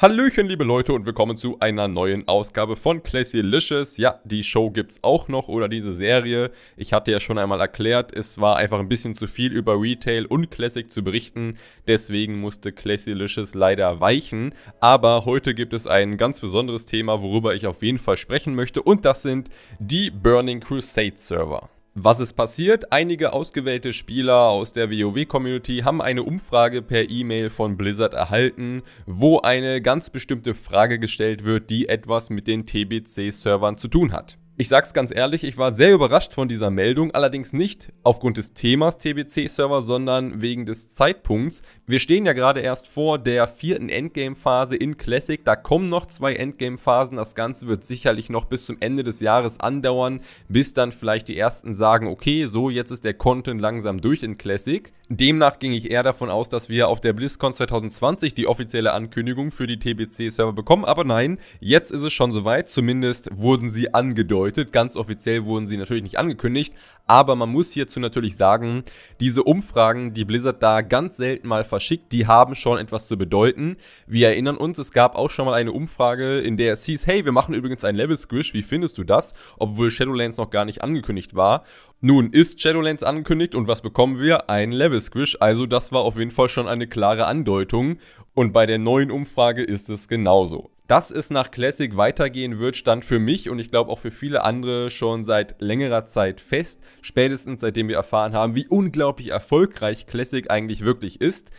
Hallöchen, liebe Leute, und willkommen zu einer neuen Ausgabe von Classy Licious. Ja, die Show gibt's auch noch oder diese Serie. Ich hatte ja schon einmal erklärt, es war einfach ein bisschen zu viel über Retail und Classic zu berichten. Deswegen musste Classy Licious leider weichen. Aber heute gibt es ein ganz besonderes Thema, worüber ich auf jeden Fall sprechen möchte, und das sind die Burning Crusade Server. Was ist passiert? Einige ausgewählte Spieler aus der WoW-Community haben eine Umfrage per E-Mail von Blizzard erhalten, wo eine ganz bestimmte Frage gestellt wird, die etwas mit den TBC-Servern zu tun hat. Ich sag's ganz ehrlich, ich war sehr überrascht von dieser Meldung, allerdings nicht aufgrund des Themas TBC-Server, sondern wegen des Zeitpunkts. Wir stehen ja gerade erst vor der vierten Endgame-Phase in Classic. Da kommen noch zwei Endgame-Phasen. Das Ganze wird sicherlich noch bis zum Ende des Jahres andauern, bis dann vielleicht die ersten sagen, okay, so jetzt ist der Content langsam durch in Classic. Demnach ging ich eher davon aus, dass wir auf der BlizzCon 2020 die offizielle Ankündigung für die TBC-Server bekommen, aber nein, jetzt ist es schon soweit, zumindest wurden sie angedeutet, ganz offiziell wurden sie natürlich nicht angekündigt, aber man muss hierzu natürlich sagen, diese Umfragen, die Blizzard da ganz selten mal verschickt, die haben schon etwas zu bedeuten. Wir erinnern uns, es gab auch schon mal eine Umfrage, in der es hieß, hey, wir machen übrigens ein Level-Squish, wie findest du das? Obwohl Shadowlands noch gar nicht angekündigt war nun ist Shadowlands angekündigt und was bekommen wir? Ein Level Squish, also das war auf jeden Fall schon eine klare Andeutung und bei der neuen Umfrage ist es genauso. Dass es nach Classic weitergehen wird, stand für mich und ich glaube auch für viele andere schon seit längerer Zeit fest, spätestens seitdem wir erfahren haben, wie unglaublich erfolgreich Classic eigentlich wirklich ist.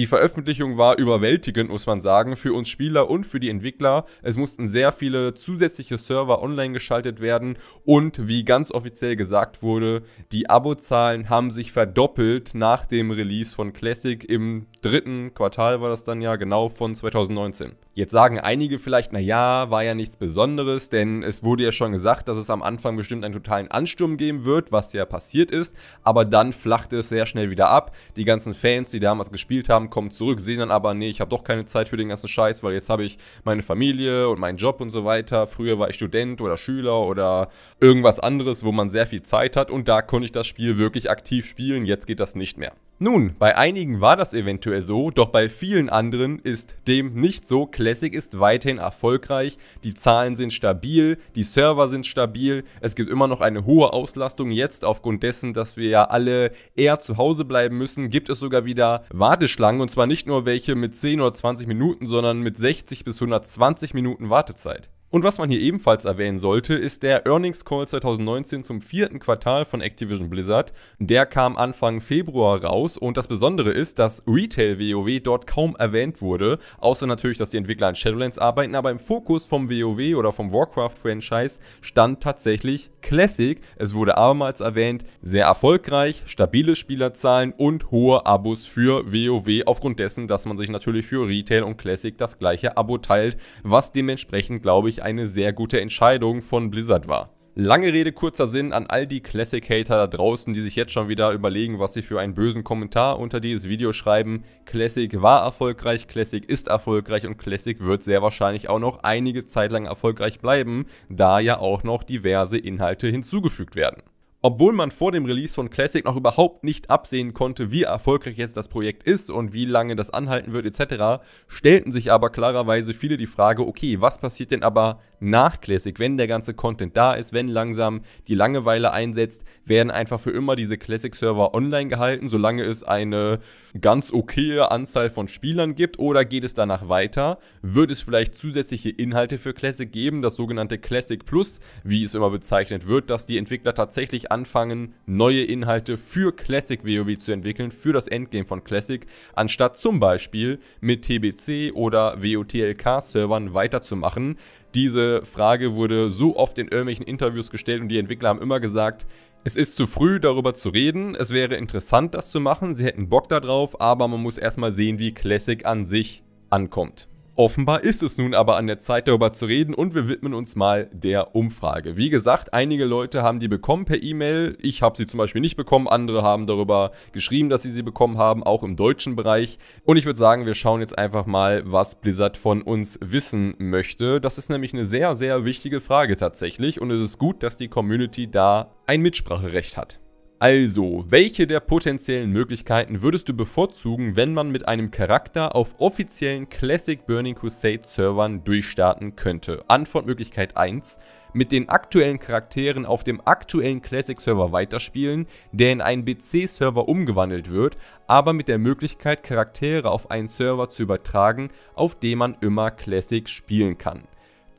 Die Veröffentlichung war überwältigend, muss man sagen, für uns Spieler und für die Entwickler. Es mussten sehr viele zusätzliche Server online geschaltet werden und wie ganz offiziell gesagt wurde, die Abozahlen haben sich verdoppelt nach dem Release von Classic im dritten Quartal war das dann ja genau von 2019. Jetzt sagen einige vielleicht, naja, war ja nichts Besonderes, denn es wurde ja schon gesagt, dass es am Anfang bestimmt einen totalen Ansturm geben wird, was ja passiert ist, aber dann flachte es sehr schnell wieder ab. Die ganzen Fans, die damals gespielt haben, kommen zurück, sehen dann aber, nee, ich habe doch keine Zeit für den ganzen Scheiß, weil jetzt habe ich meine Familie und meinen Job und so weiter. Früher war ich Student oder Schüler oder irgendwas anderes, wo man sehr viel Zeit hat und da konnte ich das Spiel wirklich aktiv spielen. Jetzt geht das nicht mehr. Nun, bei einigen war das eventuell so, doch bei vielen anderen ist dem nicht so. Classic ist weiterhin erfolgreich, die Zahlen sind stabil, die Server sind stabil, es gibt immer noch eine hohe Auslastung. Jetzt aufgrund dessen, dass wir ja alle eher zu Hause bleiben müssen, gibt es sogar wieder Warteschlangen und zwar nicht nur welche mit 10 oder 20 Minuten, sondern mit 60 bis 120 Minuten Wartezeit. Und was man hier ebenfalls erwähnen sollte, ist der Earnings Call 2019 zum vierten Quartal von Activision Blizzard. Der kam Anfang Februar raus und das Besondere ist, dass Retail WoW dort kaum erwähnt wurde, außer natürlich, dass die Entwickler an Shadowlands arbeiten, aber im Fokus vom WoW oder vom Warcraft-Franchise stand tatsächlich Classic. Es wurde abermals erwähnt, sehr erfolgreich, stabile Spielerzahlen und hohe Abos für WoW, aufgrund dessen, dass man sich natürlich für Retail und Classic das gleiche Abo teilt, was dementsprechend, glaube ich, eine sehr gute Entscheidung von Blizzard war. Lange Rede, kurzer Sinn an all die Classic-Hater da draußen, die sich jetzt schon wieder überlegen, was sie für einen bösen Kommentar unter dieses Video schreiben. Classic war erfolgreich, Classic ist erfolgreich und Classic wird sehr wahrscheinlich auch noch einige Zeit lang erfolgreich bleiben, da ja auch noch diverse Inhalte hinzugefügt werden obwohl man vor dem Release von Classic noch überhaupt nicht absehen konnte, wie erfolgreich jetzt das Projekt ist und wie lange das anhalten wird etc., stellten sich aber klarerweise viele die Frage, okay, was passiert denn aber nach Classic, wenn der ganze Content da ist, wenn langsam die Langeweile einsetzt, werden einfach für immer diese Classic-Server online gehalten, solange es eine ganz okaye Anzahl von Spielern gibt oder geht es danach weiter? Wird es vielleicht zusätzliche Inhalte für Classic geben, das sogenannte Classic Plus, wie es immer bezeichnet wird, dass die Entwickler tatsächlich anfangen, neue Inhalte für Classic WoW zu entwickeln, für das Endgame von Classic, anstatt zum Beispiel mit TBC oder WOTLK-Servern weiterzumachen. Diese Frage wurde so oft in irgendwelchen Interviews gestellt und die Entwickler haben immer gesagt, es ist zu früh, darüber zu reden. Es wäre interessant, das zu machen. Sie hätten Bock darauf, aber man muss erstmal sehen, wie Classic an sich ankommt. Offenbar ist es nun aber an der Zeit, darüber zu reden und wir widmen uns mal der Umfrage. Wie gesagt, einige Leute haben die bekommen per E-Mail. Ich habe sie zum Beispiel nicht bekommen. Andere haben darüber geschrieben, dass sie sie bekommen haben, auch im deutschen Bereich. Und ich würde sagen, wir schauen jetzt einfach mal, was Blizzard von uns wissen möchte. Das ist nämlich eine sehr, sehr wichtige Frage tatsächlich und es ist gut, dass die Community da ein Mitspracherecht hat. Also, welche der potenziellen Möglichkeiten würdest du bevorzugen, wenn man mit einem Charakter auf offiziellen Classic Burning Crusade Servern durchstarten könnte? Antwortmöglichkeit 1. Mit den aktuellen Charakteren auf dem aktuellen Classic Server weiterspielen, der in einen BC Server umgewandelt wird, aber mit der Möglichkeit Charaktere auf einen Server zu übertragen, auf dem man immer Classic spielen kann.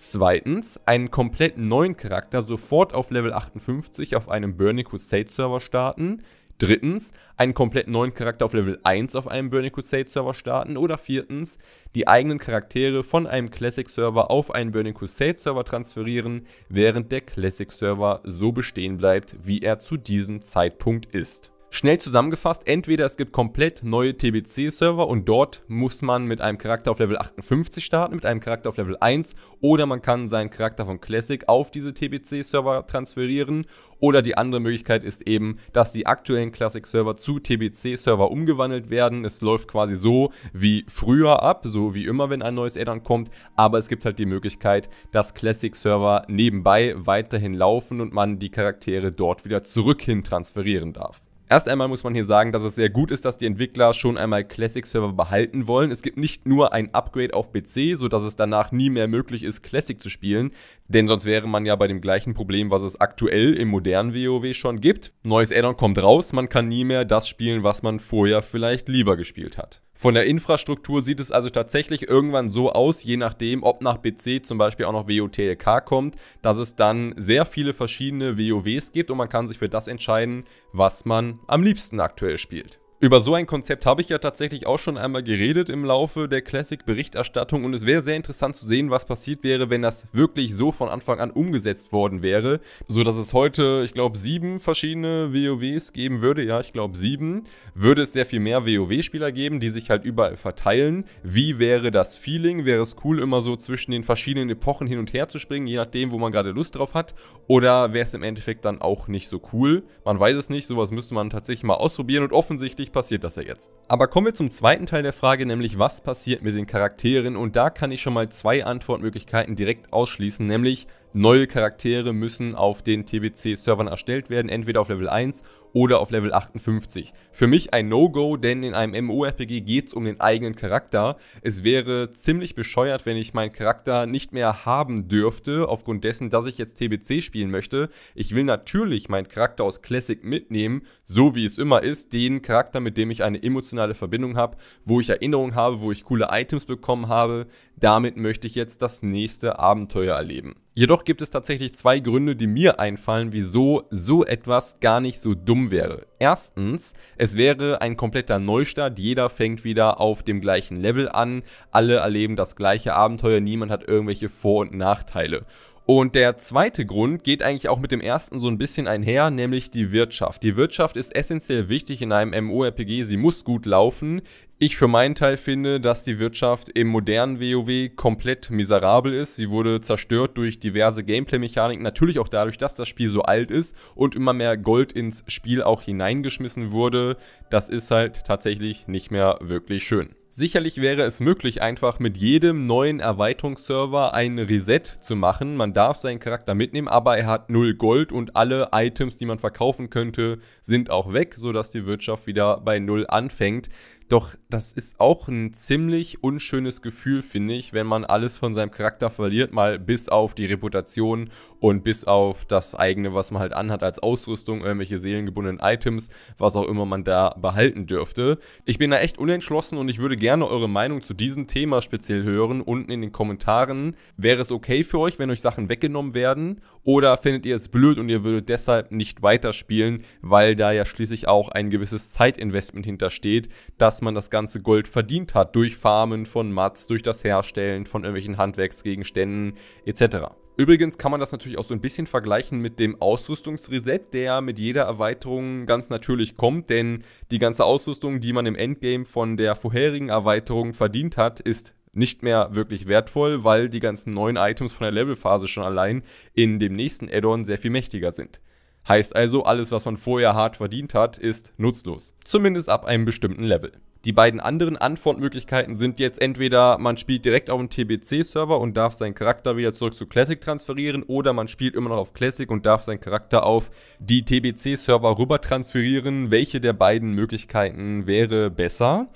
Zweitens, einen komplett neuen Charakter sofort auf Level 58 auf einem Burning Crusade Server starten. Drittens, einen komplett neuen Charakter auf Level 1 auf einem Burning Crusade Server starten. Oder viertens, die eigenen Charaktere von einem Classic Server auf einen Burning Crusade Server transferieren, während der Classic Server so bestehen bleibt, wie er zu diesem Zeitpunkt ist. Schnell zusammengefasst, entweder es gibt komplett neue TBC-Server und dort muss man mit einem Charakter auf Level 58 starten, mit einem Charakter auf Level 1 oder man kann seinen Charakter von Classic auf diese TBC-Server transferieren oder die andere Möglichkeit ist eben, dass die aktuellen Classic-Server zu TBC-Server umgewandelt werden. Es läuft quasi so wie früher ab, so wie immer, wenn ein neues Addon kommt, aber es gibt halt die Möglichkeit, dass Classic-Server nebenbei weiterhin laufen und man die Charaktere dort wieder zurück hin transferieren darf. Erst einmal muss man hier sagen, dass es sehr gut ist, dass die Entwickler schon einmal Classic-Server behalten wollen. Es gibt nicht nur ein Upgrade auf PC, sodass es danach nie mehr möglich ist, Classic zu spielen, denn sonst wäre man ja bei dem gleichen Problem, was es aktuell im modernen WoW schon gibt. Neues Addon kommt raus, man kann nie mehr das spielen, was man vorher vielleicht lieber gespielt hat. Von der Infrastruktur sieht es also tatsächlich irgendwann so aus, je nachdem, ob nach BC zum Beispiel auch noch WOTLK kommt, dass es dann sehr viele verschiedene WoWs gibt und man kann sich für das entscheiden, was man am liebsten aktuell spielt. Über so ein Konzept habe ich ja tatsächlich auch schon einmal geredet im Laufe der Classic-Berichterstattung und es wäre sehr interessant zu sehen, was passiert wäre, wenn das wirklich so von Anfang an umgesetzt worden wäre, so dass es heute, ich glaube, sieben verschiedene WoWs geben würde. Ja, ich glaube sieben. Würde es sehr viel mehr WoW-Spieler geben, die sich halt überall verteilen. Wie wäre das Feeling? Wäre es cool, immer so zwischen den verschiedenen Epochen hin und her zu springen, je nachdem, wo man gerade Lust drauf hat? Oder wäre es im Endeffekt dann auch nicht so cool? Man weiß es nicht. Sowas müsste man tatsächlich mal ausprobieren und offensichtlich hoffentlich passiert das ja jetzt. Aber kommen wir zum zweiten Teil der Frage, nämlich was passiert mit den Charakteren und da kann ich schon mal zwei Antwortmöglichkeiten direkt ausschließen, nämlich neue Charaktere müssen auf den TBC-Servern erstellt werden, entweder auf Level 1 oder auf Level 58. Für mich ein No-Go, denn in einem MMORPG geht es um den eigenen Charakter. Es wäre ziemlich bescheuert, wenn ich meinen Charakter nicht mehr haben dürfte, aufgrund dessen, dass ich jetzt TBC spielen möchte. Ich will natürlich meinen Charakter aus Classic mitnehmen, so wie es immer ist, den Charakter, mit dem ich eine emotionale Verbindung habe, wo ich Erinnerungen habe, wo ich coole Items bekommen habe. Damit möchte ich jetzt das nächste Abenteuer erleben. Jedoch gibt es tatsächlich zwei Gründe, die mir einfallen, wieso so etwas gar nicht so dumm wäre. Erstens, es wäre ein kompletter Neustart, jeder fängt wieder auf dem gleichen Level an, alle erleben das gleiche Abenteuer, niemand hat irgendwelche Vor- und Nachteile. Und der zweite Grund geht eigentlich auch mit dem ersten so ein bisschen einher, nämlich die Wirtschaft. Die Wirtschaft ist essentiell wichtig in einem MORPG, sie muss gut laufen. Ich für meinen Teil finde, dass die Wirtschaft im modernen WoW komplett miserabel ist. Sie wurde zerstört durch diverse Gameplay-Mechaniken, natürlich auch dadurch, dass das Spiel so alt ist und immer mehr Gold ins Spiel auch hineingeschmissen wurde. Das ist halt tatsächlich nicht mehr wirklich schön. Sicherlich wäre es möglich, einfach mit jedem neuen Erweiterungsserver ein Reset zu machen. Man darf seinen Charakter mitnehmen, aber er hat null Gold und alle Items, die man verkaufen könnte, sind auch weg, sodass die Wirtschaft wieder bei null anfängt. Doch das ist auch ein ziemlich unschönes Gefühl, finde ich, wenn man alles von seinem Charakter verliert, mal bis auf die Reputation und bis auf das eigene, was man halt anhat als Ausrüstung, irgendwelche seelengebundenen Items, was auch immer man da behalten dürfte. Ich bin da echt unentschlossen und ich würde gerne eure Meinung zu diesem Thema speziell hören, unten in den Kommentaren. Wäre es okay für euch, wenn euch Sachen weggenommen werden? Oder findet ihr es blöd und ihr würdet deshalb nicht weiterspielen, weil da ja schließlich auch ein gewisses Zeitinvestment hintersteht, dass man das ganze Gold verdient hat durch Farmen von Mats, durch das Herstellen von irgendwelchen Handwerksgegenständen etc. Übrigens kann man das natürlich auch so ein bisschen vergleichen mit dem Ausrüstungsreset, der mit jeder Erweiterung ganz natürlich kommt, denn die ganze Ausrüstung, die man im Endgame von der vorherigen Erweiterung verdient hat, ist nicht mehr wirklich wertvoll, weil die ganzen neuen Items von der Levelphase schon allein in dem nächsten Add-on sehr viel mächtiger sind. Heißt also, alles, was man vorher hart verdient hat, ist nutzlos. Zumindest ab einem bestimmten Level. Die beiden anderen Antwortmöglichkeiten sind jetzt entweder man spielt direkt auf dem TBC-Server und darf seinen Charakter wieder zurück zu Classic transferieren oder man spielt immer noch auf Classic und darf seinen Charakter auf die TBC-Server rüber transferieren. Welche der beiden Möglichkeiten wäre besser?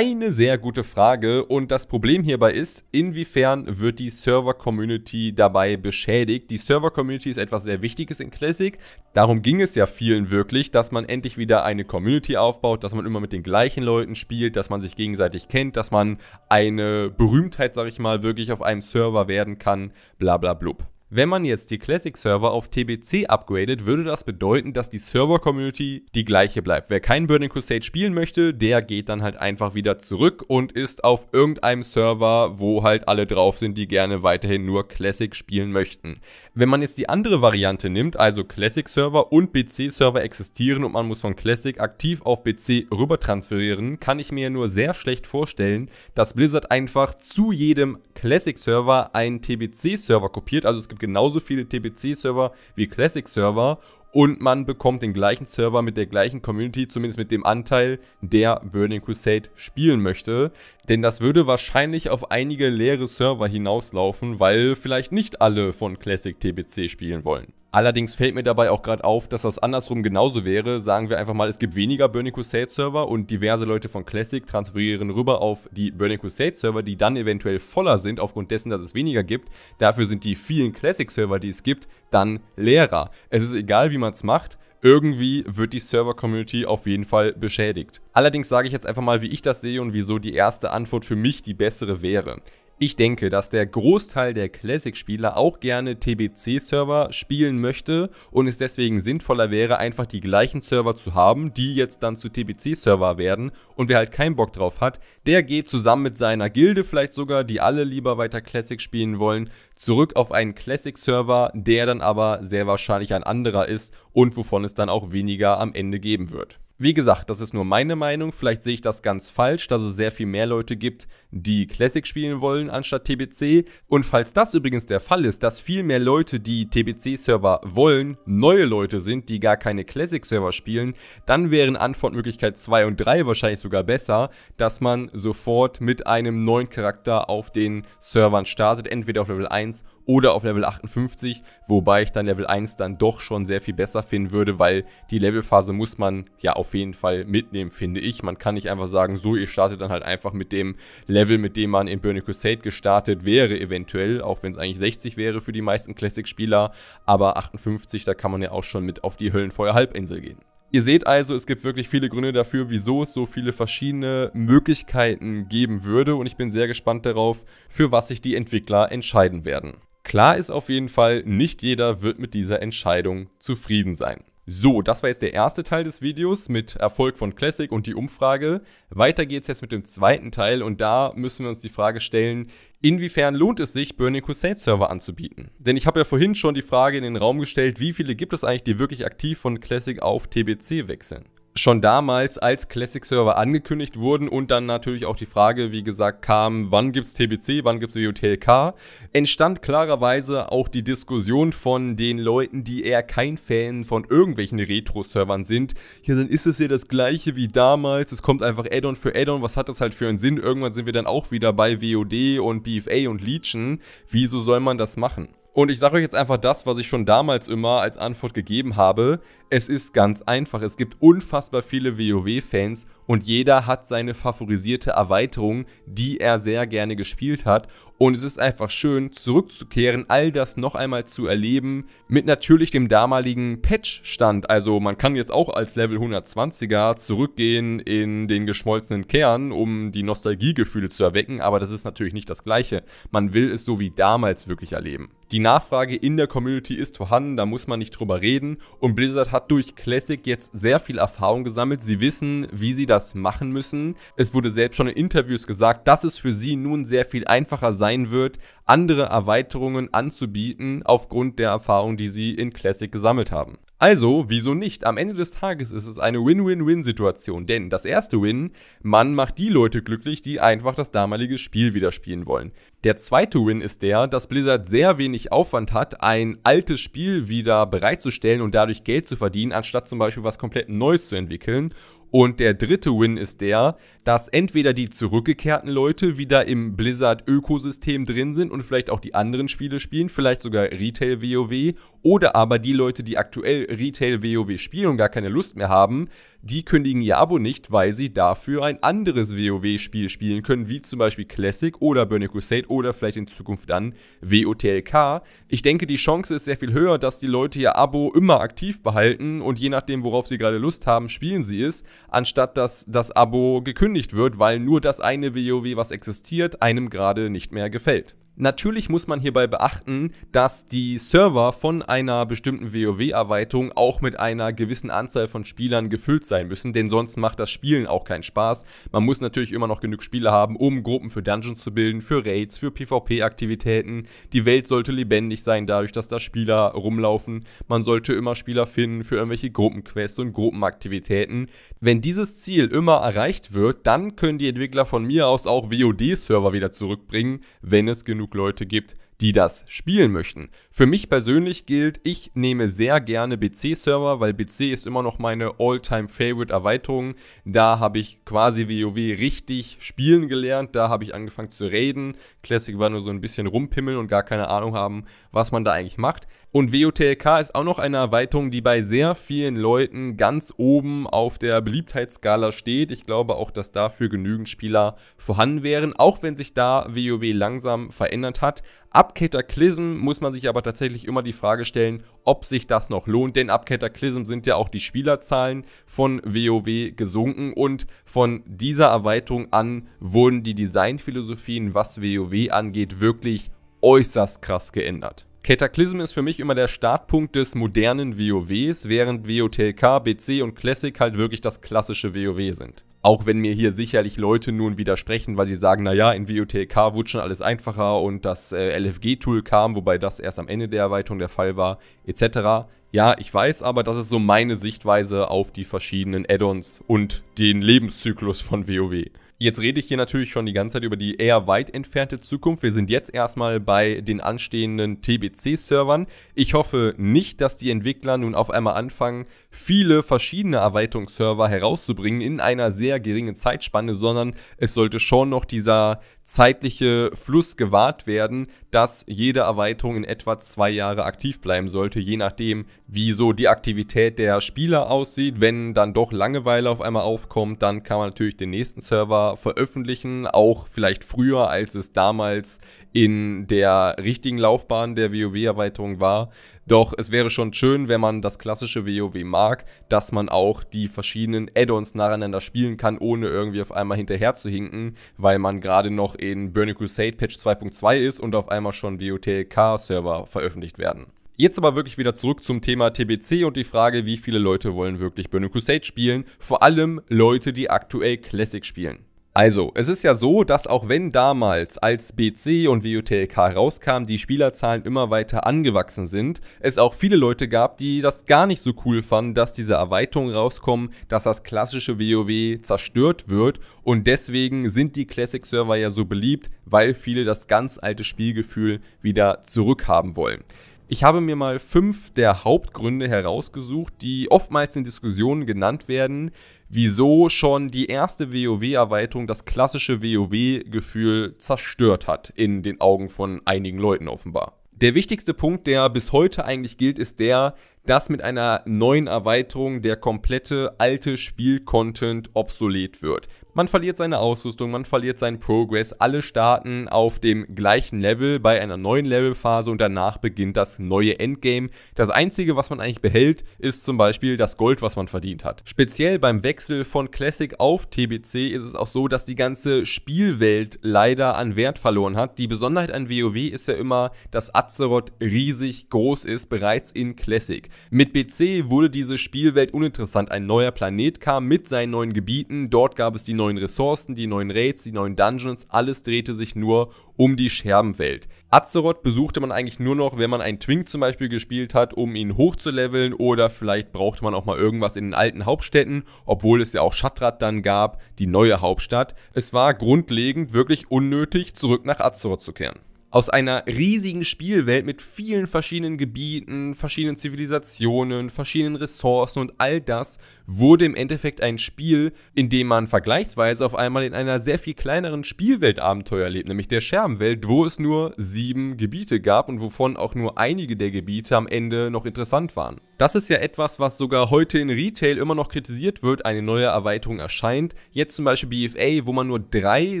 eine sehr gute Frage und das Problem hierbei ist, inwiefern wird die Server-Community dabei beschädigt? Die Server-Community ist etwas sehr Wichtiges in Classic. Darum ging es ja vielen wirklich, dass man endlich wieder eine Community aufbaut, dass man immer mit den gleichen Leuten spielt, dass man sich gegenseitig kennt, dass man eine Berühmtheit, sag ich mal, wirklich auf einem Server werden kann, bla bla blub. Wenn man jetzt die Classic-Server auf TBC upgradet, würde das bedeuten, dass die Server-Community die gleiche bleibt. Wer kein Burning Crusade spielen möchte, der geht dann halt einfach wieder zurück und ist auf irgendeinem Server, wo halt alle drauf sind, die gerne weiterhin nur Classic spielen möchten. Wenn man jetzt die andere Variante nimmt, also Classic Server und PC Server existieren und man muss von Classic aktiv auf PC rüber transferieren, kann ich mir nur sehr schlecht vorstellen, dass Blizzard einfach zu jedem Classic Server einen TBC Server kopiert. Also es gibt genauso viele TBC Server wie Classic Server und man bekommt den gleichen Server mit der gleichen Community, zumindest mit dem Anteil, der Burning Crusade spielen möchte. Denn das würde wahrscheinlich auf einige leere Server hinauslaufen, weil vielleicht nicht alle von Classic TBC spielen wollen. Allerdings fällt mir dabei auch gerade auf, dass das andersrum genauso wäre. Sagen wir einfach mal, es gibt weniger Burning Crusade Server und diverse Leute von Classic transferieren rüber auf die Burning Crusade Server, die dann eventuell voller sind aufgrund dessen, dass es weniger gibt. Dafür sind die vielen Classic Server, die es gibt, dann leerer. Es ist egal, wie man es macht irgendwie wird die Server-Community auf jeden Fall beschädigt. Allerdings sage ich jetzt einfach mal, wie ich das sehe und wieso die erste Antwort für mich die bessere wäre. Ich denke, dass der Großteil der Classic-Spieler auch gerne TBC-Server spielen möchte und es deswegen sinnvoller wäre, einfach die gleichen Server zu haben, die jetzt dann zu TBC-Server werden und wer halt keinen Bock drauf hat, der geht zusammen mit seiner Gilde vielleicht sogar, die alle lieber weiter Classic spielen wollen, zurück auf einen Classic-Server, der dann aber sehr wahrscheinlich ein anderer ist und wovon es dann auch weniger am Ende geben wird. Wie gesagt, das ist nur meine Meinung. Vielleicht sehe ich das ganz falsch, dass es sehr viel mehr Leute gibt, die Classic spielen wollen anstatt TBC. Und falls das übrigens der Fall ist, dass viel mehr Leute, die TBC-Server wollen, neue Leute sind, die gar keine Classic-Server spielen, dann wären Antwortmöglichkeit 2 und 3 wahrscheinlich sogar besser, dass man sofort mit einem neuen Charakter auf den Servern startet, entweder auf Level 1 oder oder auf Level 58, wobei ich dann Level 1 dann doch schon sehr viel besser finden würde, weil die Levelphase muss man ja auf jeden Fall mitnehmen, finde ich. Man kann nicht einfach sagen, so ihr startet dann halt einfach mit dem Level, mit dem man in Burning Crusade gestartet wäre eventuell, auch wenn es eigentlich 60 wäre für die meisten Classic-Spieler, aber 58, da kann man ja auch schon mit auf die Höllenfeuer-Halbinsel gehen. Ihr seht also, es gibt wirklich viele Gründe dafür, wieso es so viele verschiedene Möglichkeiten geben würde und ich bin sehr gespannt darauf, für was sich die Entwickler entscheiden werden. Klar ist auf jeden Fall, nicht jeder wird mit dieser Entscheidung zufrieden sein. So, das war jetzt der erste Teil des Videos mit Erfolg von Classic und die Umfrage. Weiter geht's jetzt mit dem zweiten Teil und da müssen wir uns die Frage stellen, inwiefern lohnt es sich, Burning Crusade Server anzubieten? Denn ich habe ja vorhin schon die Frage in den Raum gestellt, wie viele gibt es eigentlich, die wirklich aktiv von Classic auf TBC wechseln? schon damals als Classic-Server angekündigt wurden und dann natürlich auch die Frage, wie gesagt, kam, wann gibt's TBC, wann gibt's WTLK, entstand klarerweise auch die Diskussion von den Leuten, die eher kein Fan von irgendwelchen Retro-Servern sind. Ja, dann ist es ja das gleiche wie damals, es kommt einfach Add-on für Add-on, was hat das halt für einen Sinn? Irgendwann sind wir dann auch wieder bei WOD und BFA und Legion. Wieso soll man das machen? Und ich sage euch jetzt einfach das, was ich schon damals immer als Antwort gegeben habe. Es ist ganz einfach, es gibt unfassbar viele WoW-Fans und jeder hat seine favorisierte Erweiterung, die er sehr gerne gespielt hat. Und es ist einfach schön, zurückzukehren, all das noch einmal zu erleben, mit natürlich dem damaligen Patch-Stand. Also man kann jetzt auch als Level 120er zurückgehen in den geschmolzenen Kern, um die Nostalgiegefühle zu erwecken, aber das ist natürlich nicht das gleiche. Man will es so wie damals wirklich erleben. Die Nachfrage in der Community ist vorhanden, da muss man nicht drüber reden und Blizzard hat hat durch Classic jetzt sehr viel Erfahrung gesammelt. Sie wissen, wie sie das machen müssen. Es wurde selbst schon in Interviews gesagt, dass es für sie nun sehr viel einfacher sein wird, andere Erweiterungen anzubieten, aufgrund der Erfahrung, die sie in Classic gesammelt haben. Also, wieso nicht? Am Ende des Tages ist es eine Win-Win-Win-Situation, denn das erste Win, man macht die Leute glücklich, die einfach das damalige Spiel wieder spielen wollen. Der zweite Win ist der, dass Blizzard sehr wenig Aufwand hat, ein altes Spiel wieder bereitzustellen und dadurch Geld zu verdienen, anstatt zum Beispiel was komplett Neues zu entwickeln. Und der dritte Win ist der, dass entweder die zurückgekehrten Leute wieder im Blizzard-Ökosystem drin sind und vielleicht auch die anderen Spiele spielen, vielleicht sogar Retail-WoW oder aber die Leute, die aktuell Retail WoW spielen und gar keine Lust mehr haben, die kündigen ihr Abo nicht, weil sie dafür ein anderes WoW-Spiel spielen können, wie zum Beispiel Classic oder Burning Crusade oder vielleicht in Zukunft dann WOTLK. Ich denke, die Chance ist sehr viel höher, dass die Leute ihr Abo immer aktiv behalten und je nachdem, worauf sie gerade Lust haben, spielen sie es, anstatt dass das Abo gekündigt wird, weil nur das eine WoW, was existiert, einem gerade nicht mehr gefällt. Natürlich muss man hierbei beachten, dass die Server von einer bestimmten WoW-Erweiterung auch mit einer gewissen Anzahl von Spielern gefüllt sein müssen, denn sonst macht das Spielen auch keinen Spaß. Man muss natürlich immer noch genug Spieler haben, um Gruppen für Dungeons zu bilden, für Raids, für PvP-Aktivitäten. Die Welt sollte lebendig sein, dadurch, dass da Spieler rumlaufen. Man sollte immer Spieler finden für irgendwelche Gruppenquests und Gruppenaktivitäten. Wenn dieses Ziel immer erreicht wird, dann können die Entwickler von mir aus auch WoD-Server wieder zurückbringen, wenn es genug genug Leute gibt, die das spielen möchten. Für mich persönlich gilt, ich nehme sehr gerne BC-Server, weil BC ist immer noch meine All-Time-Favorite-Erweiterung. Da habe ich quasi WoW richtig spielen gelernt, da habe ich angefangen zu reden. Classic war nur so ein bisschen rumpimmeln und gar keine Ahnung haben, was man da eigentlich macht. Und WOTLK ist auch noch eine Erweiterung, die bei sehr vielen Leuten ganz oben auf der Beliebtheitsskala steht. Ich glaube auch, dass dafür genügend Spieler vorhanden wären, auch wenn sich da WoW langsam verändert hat. Ab Cataclysm muss man sich aber tatsächlich immer die Frage stellen, ob sich das noch lohnt, denn ab Cataclysm sind ja auch die Spielerzahlen von WoW gesunken und von dieser Erweiterung an wurden die Designphilosophien, was WoW angeht, wirklich äußerst krass geändert. Cataclysm ist für mich immer der Startpunkt des modernen WoWs, während WOTK, BC und Classic halt wirklich das klassische WoW sind. Auch wenn mir hier sicherlich Leute nun widersprechen, weil sie sagen, naja, in WOTK wurde schon alles einfacher und das äh, LFG-Tool kam, wobei das erst am Ende der Erweiterung der Fall war, etc. Ja, ich weiß, aber das ist so meine Sichtweise auf die verschiedenen Add-ons und den Lebenszyklus von WoW. Jetzt rede ich hier natürlich schon die ganze Zeit über die eher weit entfernte Zukunft. Wir sind jetzt erstmal bei den anstehenden TBC-Servern. Ich hoffe nicht, dass die Entwickler nun auf einmal anfangen, viele verschiedene Erweiterungsserver herauszubringen in einer sehr geringen Zeitspanne, sondern es sollte schon noch dieser, zeitliche Fluss gewahrt werden, dass jede Erweiterung in etwa zwei Jahre aktiv bleiben sollte, je nachdem, wie so die Aktivität der Spieler aussieht. Wenn dann doch Langeweile auf einmal aufkommt, dann kann man natürlich den nächsten Server veröffentlichen, auch vielleicht früher, als es damals in der richtigen Laufbahn der WoW-Erweiterung war. Doch es wäre schon schön, wenn man das klassische WoW mag, dass man auch die verschiedenen Add-ons nacheinander spielen kann, ohne irgendwie auf einmal hinterher zu hinken, weil man gerade noch in Burning Crusade Patch 2.2 ist und auf einmal schon WOTLK-Server veröffentlicht werden. Jetzt aber wirklich wieder zurück zum Thema TBC und die Frage, wie viele Leute wollen wirklich Burning Crusade spielen? Vor allem Leute, die aktuell Classic spielen. Also, es ist ja so, dass auch wenn damals, als BC und WOTLK rauskamen, die Spielerzahlen immer weiter angewachsen sind, es auch viele Leute gab, die das gar nicht so cool fanden, dass diese Erweiterungen rauskommen, dass das klassische WoW zerstört wird und deswegen sind die Classic-Server ja so beliebt, weil viele das ganz alte Spielgefühl wieder zurückhaben wollen. Ich habe mir mal fünf der Hauptgründe herausgesucht, die oftmals in Diskussionen genannt werden, wieso schon die erste WoW-Erweiterung das klassische WoW-Gefühl zerstört hat, in den Augen von einigen Leuten offenbar. Der wichtigste Punkt, der bis heute eigentlich gilt, ist der, dass mit einer neuen Erweiterung der komplette alte Spielcontent obsolet wird. Man verliert seine Ausrüstung, man verliert seinen Progress. Alle starten auf dem gleichen Level bei einer neuen Levelphase und danach beginnt das neue Endgame. Das einzige, was man eigentlich behält, ist zum Beispiel das Gold, was man verdient hat. Speziell beim Wechsel von Classic auf TBC ist es auch so, dass die ganze Spielwelt leider an Wert verloren hat. Die Besonderheit an WoW ist ja immer, dass Azeroth riesig groß ist, bereits in Classic. Mit BC wurde diese Spielwelt uninteressant. Ein neuer Planet kam mit seinen neuen Gebieten. Dort gab es die neuen neuen Ressourcen, die neuen Raids, die neuen Dungeons, alles drehte sich nur um die Scherbenwelt. Azeroth besuchte man eigentlich nur noch, wenn man einen Twink zum Beispiel gespielt hat, um ihn hochzuleveln oder vielleicht brauchte man auch mal irgendwas in den alten Hauptstädten, obwohl es ja auch Shadrat dann gab, die neue Hauptstadt. Es war grundlegend wirklich unnötig, zurück nach Azeroth zu kehren aus einer riesigen Spielwelt mit vielen verschiedenen Gebieten, verschiedenen Zivilisationen, verschiedenen Ressourcen und all das wurde im Endeffekt ein Spiel, in dem man vergleichsweise auf einmal in einer sehr viel kleineren Spielwelt Abenteuer lebt, nämlich der Scherbenwelt, wo es nur sieben Gebiete gab und wovon auch nur einige der Gebiete am Ende noch interessant waren. Das ist ja etwas, was sogar heute in Retail immer noch kritisiert wird, eine neue Erweiterung erscheint. Jetzt zum Beispiel BFA, wo man nur drei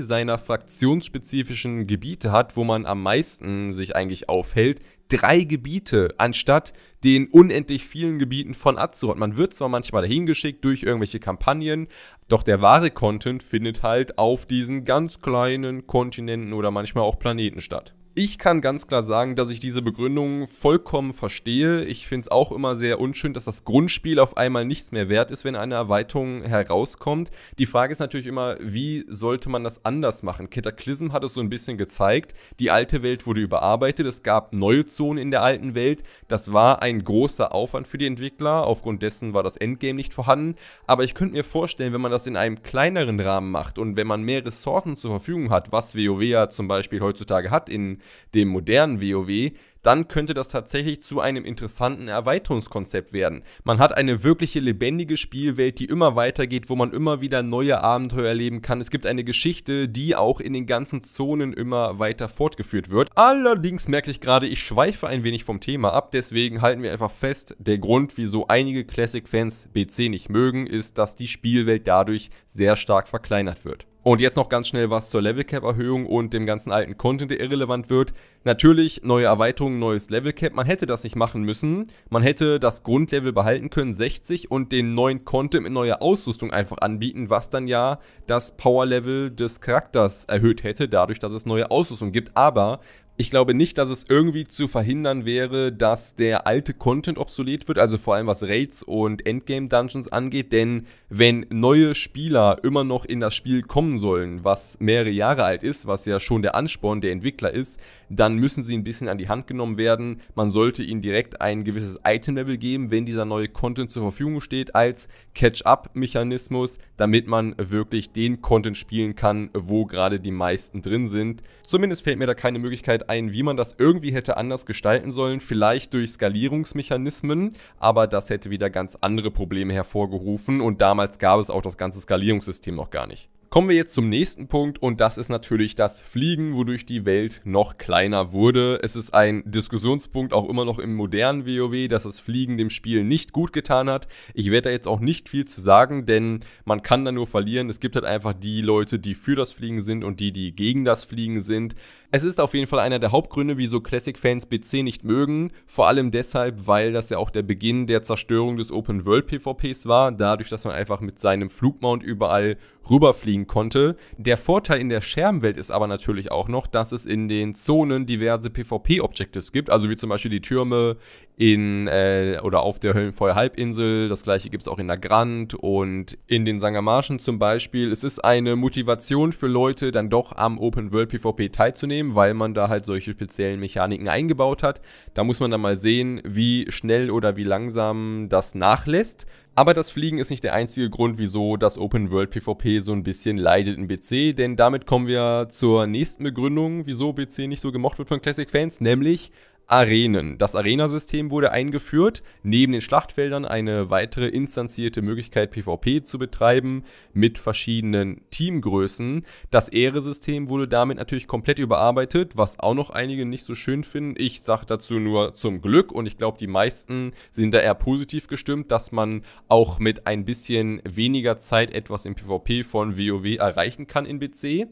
seiner fraktionsspezifischen Gebiete hat, wo man am meisten sich eigentlich aufhält, drei Gebiete, anstatt den unendlich vielen Gebieten von Azeroth. Man wird zwar manchmal dahin geschickt durch irgendwelche Kampagnen, doch der wahre Content findet halt auf diesen ganz kleinen Kontinenten oder manchmal auch Planeten statt. Ich kann ganz klar sagen, dass ich diese Begründung vollkommen verstehe. Ich finde es auch immer sehr unschön, dass das Grundspiel auf einmal nichts mehr wert ist, wenn eine Erweiterung herauskommt. Die Frage ist natürlich immer, wie sollte man das anders machen? Cataclysm hat es so ein bisschen gezeigt. Die alte Welt wurde überarbeitet. Es gab neue Zonen in der alten Welt. Das war ein großer Aufwand für die Entwickler. Aufgrund dessen war das Endgame nicht vorhanden. Aber ich könnte mir vorstellen, wenn man das in einem kleineren Rahmen macht und wenn man mehr Ressourcen zur Verfügung hat, was WoW ja zum Beispiel heutzutage hat in dem modernen WoW, dann könnte das tatsächlich zu einem interessanten Erweiterungskonzept werden. Man hat eine wirkliche lebendige Spielwelt, die immer weitergeht, wo man immer wieder neue Abenteuer erleben kann. Es gibt eine Geschichte, die auch in den ganzen Zonen immer weiter fortgeführt wird. Allerdings merke ich gerade, ich schweife ein wenig vom Thema ab, deswegen halten wir einfach fest, der Grund, wieso einige Classic-Fans BC nicht mögen, ist, dass die Spielwelt dadurch sehr stark verkleinert wird. Und jetzt noch ganz schnell was zur Level Cap Erhöhung und dem ganzen alten Content, der irrelevant wird. Natürlich neue Erweiterungen, neues Level Cap. Man hätte das nicht machen müssen. Man hätte das Grundlevel behalten können, 60, und den neuen Content mit neuer Ausrüstung einfach anbieten, was dann ja das Powerlevel des Charakters erhöht hätte, dadurch, dass es neue Ausrüstung gibt. Aber ich glaube nicht, dass es irgendwie zu verhindern wäre, dass der alte Content obsolet wird, also vor allem was Raids und Endgame-Dungeons angeht, denn wenn neue Spieler immer noch in das Spiel kommen sollen, was mehrere Jahre alt ist, was ja schon der Ansporn der Entwickler ist, dann müssen sie ein bisschen an die Hand genommen werden. Man sollte ihnen direkt ein gewisses Item-Level geben, wenn dieser neue Content zur Verfügung steht, als Catch-up-Mechanismus, damit man wirklich den Content spielen kann, wo gerade die meisten drin sind. Zumindest fällt mir da keine Möglichkeit ein, wie man das irgendwie hätte anders gestalten sollen. Vielleicht durch Skalierungsmechanismen, aber das hätte wieder ganz andere Probleme hervorgerufen und damals gab es auch das ganze Skalierungssystem noch gar nicht. Kommen wir jetzt zum nächsten Punkt und das ist natürlich das Fliegen, wodurch die Welt noch kleiner wurde. Es ist ein Diskussionspunkt auch immer noch im modernen WoW, dass das Fliegen dem Spiel nicht gut getan hat. Ich werde da jetzt auch nicht viel zu sagen, denn man kann da nur verlieren. Es gibt halt einfach die Leute, die für das Fliegen sind und die, die gegen das Fliegen sind. Es ist auf jeden Fall einer der Hauptgründe, wieso Classic-Fans BC nicht mögen. Vor allem deshalb, weil das ja auch der Beginn der Zerstörung des Open World PvPs war, dadurch, dass man einfach mit seinem Flugmount überall rüberfliegen konnte. Der Vorteil in der Scherbenwelt ist aber natürlich auch noch, dass es in den Zonen diverse PvP-Objectives gibt, also wie zum Beispiel die Türme, in äh, oder auf der Höllenfeuer-Halbinsel. Das gleiche gibt es auch in der Grand und in den Sangamarschen zum Beispiel. Es ist eine Motivation für Leute, dann doch am Open World PvP teilzunehmen, weil man da halt solche speziellen Mechaniken eingebaut hat. Da muss man dann mal sehen, wie schnell oder wie langsam das nachlässt. Aber das Fliegen ist nicht der einzige Grund, wieso das Open World PvP so ein bisschen leidet in BC, denn damit kommen wir zur nächsten Begründung, wieso BC nicht so gemocht wird von Classic Fans, nämlich Arenen. Das Arena-System wurde eingeführt, neben den Schlachtfeldern eine weitere instanzierte Möglichkeit, PvP zu betreiben mit verschiedenen Teamgrößen. Das Ehre-System wurde damit natürlich komplett überarbeitet, was auch noch einige nicht so schön finden. Ich sage dazu nur zum Glück und ich glaube, die meisten sind da eher positiv gestimmt, dass man auch mit ein bisschen weniger Zeit etwas im PvP von WoW erreichen kann in BC.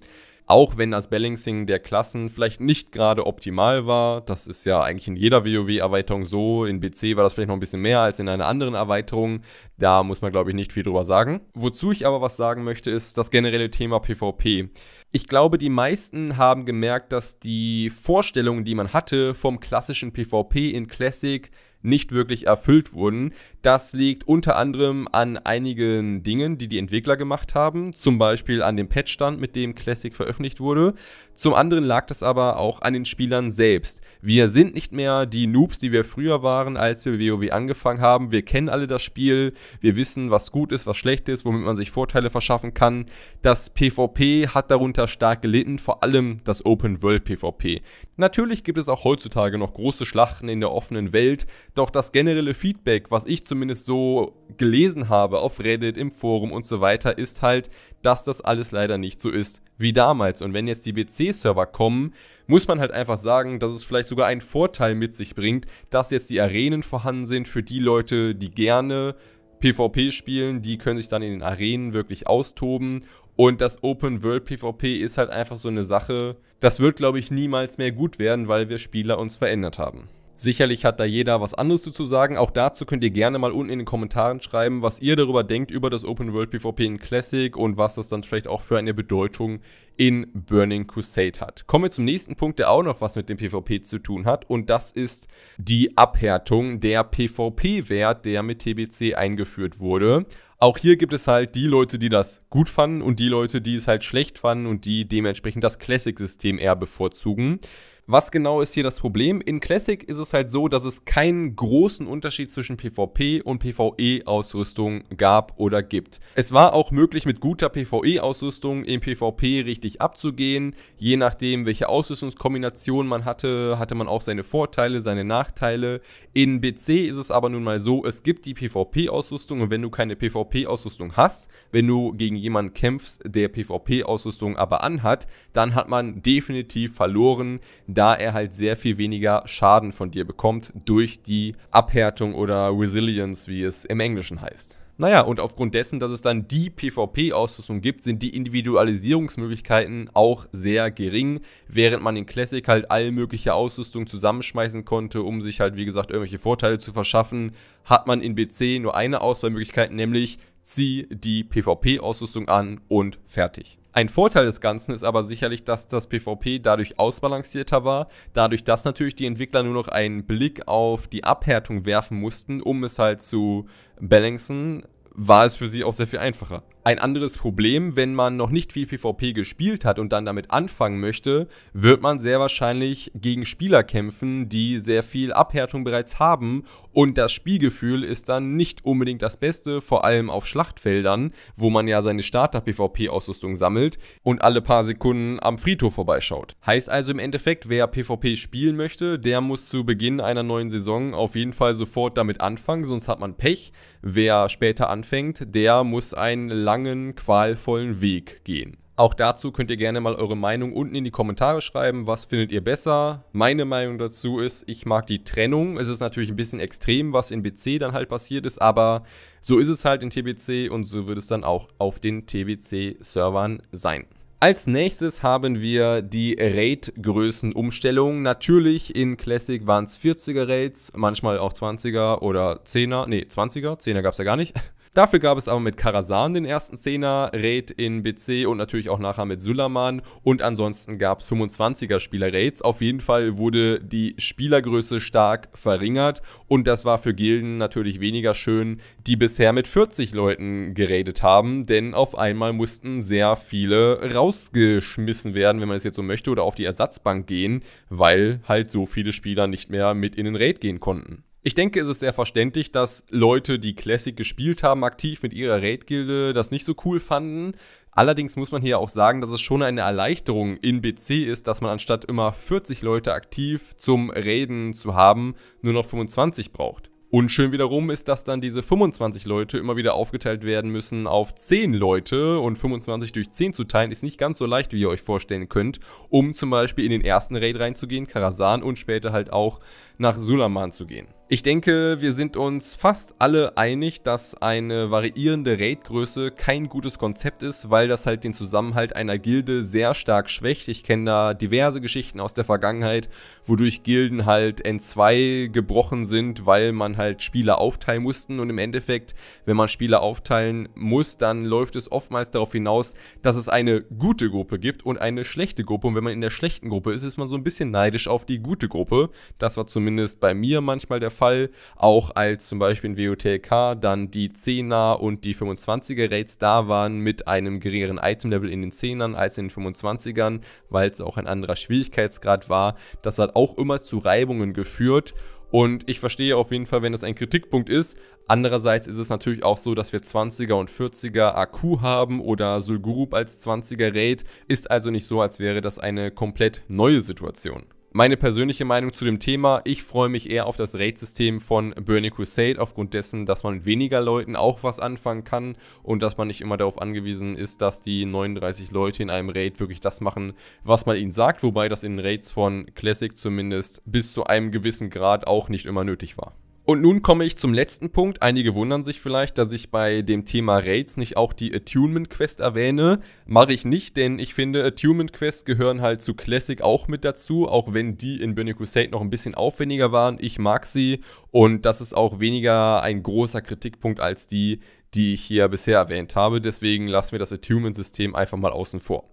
Auch wenn das Balancing der Klassen vielleicht nicht gerade optimal war, das ist ja eigentlich in jeder WoW-Erweiterung so, in BC war das vielleicht noch ein bisschen mehr als in einer anderen Erweiterung, da muss man glaube ich nicht viel drüber sagen. Wozu ich aber was sagen möchte, ist das generelle Thema PvP. Ich glaube, die meisten haben gemerkt, dass die Vorstellungen, die man hatte vom klassischen PvP in Classic, nicht wirklich erfüllt wurden. Das liegt unter anderem an einigen Dingen, die die Entwickler gemacht haben, zum Beispiel an dem Patchstand, mit dem Classic veröffentlicht wurde. Zum anderen lag das aber auch an den Spielern selbst. Wir sind nicht mehr die Noobs, die wir früher waren, als wir WoW angefangen haben. Wir kennen alle das Spiel, wir wissen, was gut ist, was schlecht ist, womit man sich Vorteile verschaffen kann. Das PvP hat darunter stark gelitten, vor allem das Open World PvP. Natürlich gibt es auch heutzutage noch große Schlachten in der offenen Welt, doch das generelle Feedback, was ich zum zumindest so gelesen habe auf Reddit, im Forum und so weiter, ist halt, dass das alles leider nicht so ist wie damals. Und wenn jetzt die BC-Server kommen, muss man halt einfach sagen, dass es vielleicht sogar einen Vorteil mit sich bringt, dass jetzt die Arenen vorhanden sind für die Leute, die gerne PvP spielen, die können sich dann in den Arenen wirklich austoben. Und das Open World PvP ist halt einfach so eine Sache, das wird, glaube ich, niemals mehr gut werden, weil wir Spieler uns verändert haben. Sicherlich hat da jeder was anderes zu sagen. Auch dazu könnt ihr gerne mal unten in den Kommentaren schreiben, was ihr darüber denkt, über das Open World PvP in Classic und was das dann vielleicht auch für eine Bedeutung in Burning Crusade hat. Kommen wir zum nächsten Punkt, der auch noch was mit dem PvP zu tun hat und das ist die Abhärtung der PvP-Wert, der mit TBC eingeführt wurde. Auch hier gibt es halt die Leute, die das gut fanden und die Leute, die es halt schlecht fanden und die dementsprechend das Classic-System eher bevorzugen. Was genau ist hier das Problem? In Classic ist es halt so, dass es keinen großen Unterschied zwischen PvP und PvE-Ausrüstung gab oder gibt. Es war auch möglich, mit guter PvE-Ausrüstung im PvP richtig abzugehen. Je nachdem, welche Ausrüstungskombination man hatte, hatte man auch seine Vorteile, seine Nachteile. In BC ist es aber nun mal so, es gibt die PvP-Ausrüstung und wenn du keine PvP-Ausrüstung hast, wenn du gegen jemanden kämpfst, der PvP-Ausrüstung aber anhat, dann hat man definitiv verloren da er halt sehr viel weniger Schaden von dir bekommt durch die Abhärtung oder Resilience, wie es im Englischen heißt. Naja, und aufgrund dessen, dass es dann die PvP-Ausrüstung gibt, sind die Individualisierungsmöglichkeiten auch sehr gering, während man in Classic halt all mögliche Ausrüstung zusammenschmeißen konnte, um sich halt, wie gesagt, irgendwelche Vorteile zu verschaffen, hat man in BC nur eine Auswahlmöglichkeit, nämlich zieh die PvP-Ausrüstung an und fertig. Ein Vorteil des Ganzen ist aber sicherlich, dass das PvP dadurch ausbalancierter war, dadurch, dass natürlich die Entwickler nur noch einen Blick auf die Abhärtung werfen mussten, um es halt zu balancen, war es für sie auch sehr viel einfacher ein anderes Problem, wenn man noch nicht viel PvP gespielt hat und dann damit anfangen möchte, wird man sehr wahrscheinlich gegen Spieler kämpfen, die sehr viel Abhärtung bereits haben und das Spielgefühl ist dann nicht unbedingt das Beste, vor allem auf Schlachtfeldern, wo man ja seine Starter-PvP-Ausrüstung sammelt und alle paar Sekunden am Friedhof vorbeischaut. Heißt also im Endeffekt, wer PvP spielen möchte, der muss zu Beginn einer neuen Saison auf jeden Fall sofort damit anfangen, sonst hat man Pech. Wer später anfängt, der muss einen langen langen, qualvollen Weg gehen. Auch dazu könnt ihr gerne mal eure Meinung unten in die Kommentare schreiben. Was findet ihr besser? Meine Meinung dazu ist, ich mag die Trennung. Es ist natürlich ein bisschen extrem, was in BC dann halt passiert ist, aber so ist es halt in TBC und so wird es dann auch auf den TBC-Servern sein. Als nächstes haben wir die raid größenumstellung Natürlich in Classic waren es 40er Raids, manchmal auch 20er oder 10er. Ne, 20er, 10er gab es ja gar nicht. Dafür gab es aber mit Karasan den ersten Zehner, Raid in BC und natürlich auch nachher mit Sulaman und ansonsten gab es 25er Spieler Raids. Auf jeden Fall wurde die Spielergröße stark verringert und das war für Gilden natürlich weniger schön, die bisher mit 40 Leuten geradet haben, denn auf einmal mussten sehr viele rausgeschmissen werden, wenn man es jetzt so möchte, oder auf die Ersatzbank gehen, weil halt so viele Spieler nicht mehr mit in den Raid gehen konnten. Ich denke, es ist sehr verständlich, dass Leute, die Classic gespielt haben, aktiv mit ihrer Raid-Gilde das nicht so cool fanden. Allerdings muss man hier auch sagen, dass es schon eine Erleichterung in BC ist, dass man anstatt immer 40 Leute aktiv zum Reden zu haben, nur noch 25 braucht. Und schön wiederum ist, dass dann diese 25 Leute immer wieder aufgeteilt werden müssen auf 10 Leute und 25 durch 10 zu teilen, ist nicht ganz so leicht, wie ihr euch vorstellen könnt, um zum Beispiel in den ersten Raid reinzugehen, Karasan und später halt auch nach Sulaman zu gehen. Ich denke, wir sind uns fast alle einig, dass eine variierende Raid-Größe kein gutes Konzept ist, weil das halt den Zusammenhalt einer Gilde sehr stark schwächt. Ich kenne da diverse Geschichten aus der Vergangenheit, wodurch Gilden halt N2 gebrochen sind, weil man halt Spieler aufteilen mussten und im Endeffekt, wenn man Spieler aufteilen muss, dann läuft es oftmals darauf hinaus, dass es eine gute Gruppe gibt und eine schlechte Gruppe und wenn man in der schlechten Gruppe ist, ist man so ein bisschen neidisch auf die gute Gruppe. Das war zumindest bei mir manchmal der Fall, auch als zum Beispiel in WOTLK dann die 10er und die 25er Raids da waren mit einem geringeren Item-Level in den 10ern als in den 25ern, weil es auch ein anderer Schwierigkeitsgrad war. Das hat auch immer zu Reibungen geführt. Und ich verstehe auf jeden Fall, wenn das ein Kritikpunkt ist. Andererseits ist es natürlich auch so, dass wir 20er und 40er Akku haben oder Sulgurub als 20er Raid. Ist also nicht so, als wäre das eine komplett neue Situation meine persönliche Meinung zu dem Thema. Ich freue mich eher auf das Raid-System von Burning Crusade, aufgrund dessen, dass man mit weniger Leuten auch was anfangen kann und dass man nicht immer darauf angewiesen ist, dass die 39 Leute in einem Raid wirklich das machen, was man ihnen sagt, wobei das in Raids von Classic zumindest bis zu einem gewissen Grad auch nicht immer nötig war. Und nun komme ich zum letzten Punkt. Einige wundern sich vielleicht, dass ich bei dem Thema Raids nicht auch die Attunement Quest erwähne. Mache ich nicht, denn ich finde, Attunement Quests gehören halt zu Classic auch mit dazu, auch wenn die in Burning Crusade noch ein bisschen aufwendiger waren. Ich mag sie und das ist auch weniger ein großer Kritikpunkt als die, die ich hier bisher erwähnt habe. Deswegen lassen wir das Attunement-System einfach mal außen vor.